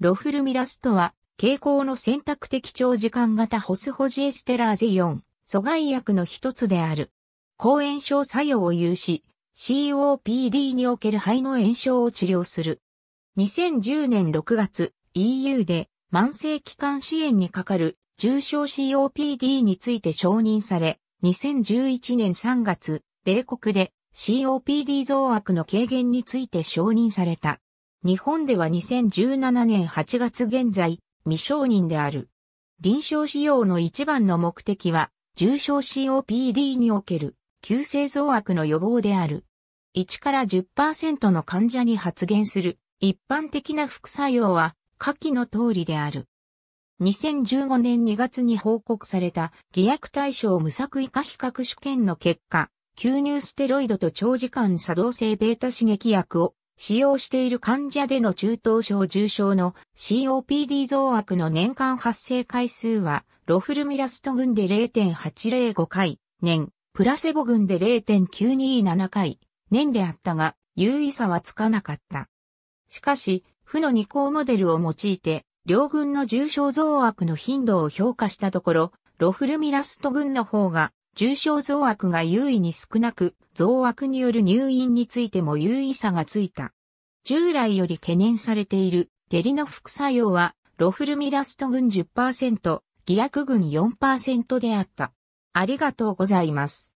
ロフルミラスとは、蛍光の選択的長時間型ホスホジエステラーゼ4、ン、阻害薬の一つである。抗炎症作用を有し、COPD における肺の炎症を治療する。2010年6月、EU で慢性期間支援にかかる重症 COPD について承認され、2011年3月、米国で COPD 増悪の軽減について承認された。日本では2017年8月現在、未承認である。臨床使用の一番の目的は、重症 COPD における、急性増悪の予防である。1から10%の患者に発現する、一般的な副作用は、下記の通りである。2015年2月に報告された、偽薬対象無作為化比較試験の結果、吸入ステロイドと長時間作動性ベータ刺激薬を使用している患者での中等症重症の COPD 増悪の年間発生回数は、ロフルミラスト群で0.805回、年、プラセボ群で0.927回、年であったが、有意差はつかなかった。しかし、負の二項モデルを用いて、両群の重症増悪の頻度を評価したところ、ロフルミラスト群の方が重症増悪が優位に少なく、増悪による入院についても優位差がついた。従来より懸念されている下痢の副作用は、ロフルミラスト群10%、偽薬群4%であった。ありがとうございます。